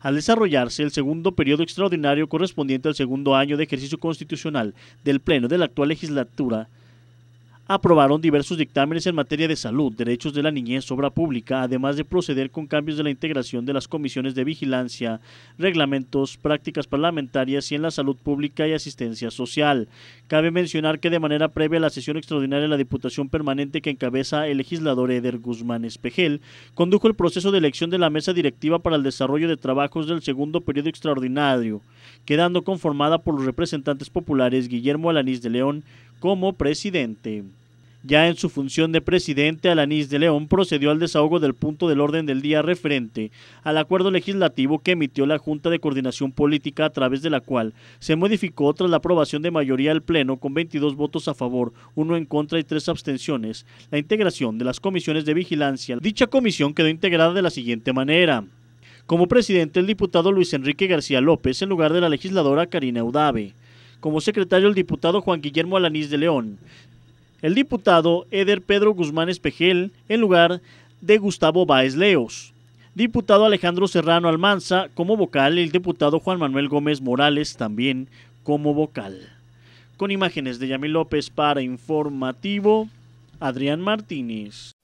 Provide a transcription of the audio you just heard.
Al desarrollarse el segundo periodo extraordinario correspondiente al segundo año de ejercicio constitucional del Pleno de la actual legislatura, aprobaron diversos dictámenes en materia de salud, derechos de la niñez, obra pública, además de proceder con cambios de la integración de las comisiones de vigilancia, reglamentos, prácticas parlamentarias y en la salud pública y asistencia social. Cabe mencionar que de manera previa a la sesión extraordinaria de la Diputación Permanente que encabeza el legislador Eder Guzmán Espejel, condujo el proceso de elección de la Mesa Directiva para el Desarrollo de Trabajos del segundo periodo extraordinario, quedando conformada por los representantes populares Guillermo Alanís de León como presidente. Ya en su función de presidente, Alanís de León procedió al desahogo del punto del orden del día referente al acuerdo legislativo que emitió la Junta de Coordinación Política a través de la cual se modificó tras la aprobación de mayoría del Pleno con 22 votos a favor, uno en contra y tres abstenciones, la integración de las comisiones de vigilancia. Dicha comisión quedó integrada de la siguiente manera. Como presidente, el diputado Luis Enrique García López en lugar de la legisladora Karina Udave. como secretario el diputado Juan Guillermo Alanís de León, el diputado Eder Pedro Guzmán Espejel en lugar de Gustavo Báez Leos. Diputado Alejandro Serrano Almanza como vocal, el diputado Juan Manuel Gómez Morales también como vocal. Con imágenes de Yamil López para Informativo, Adrián Martínez.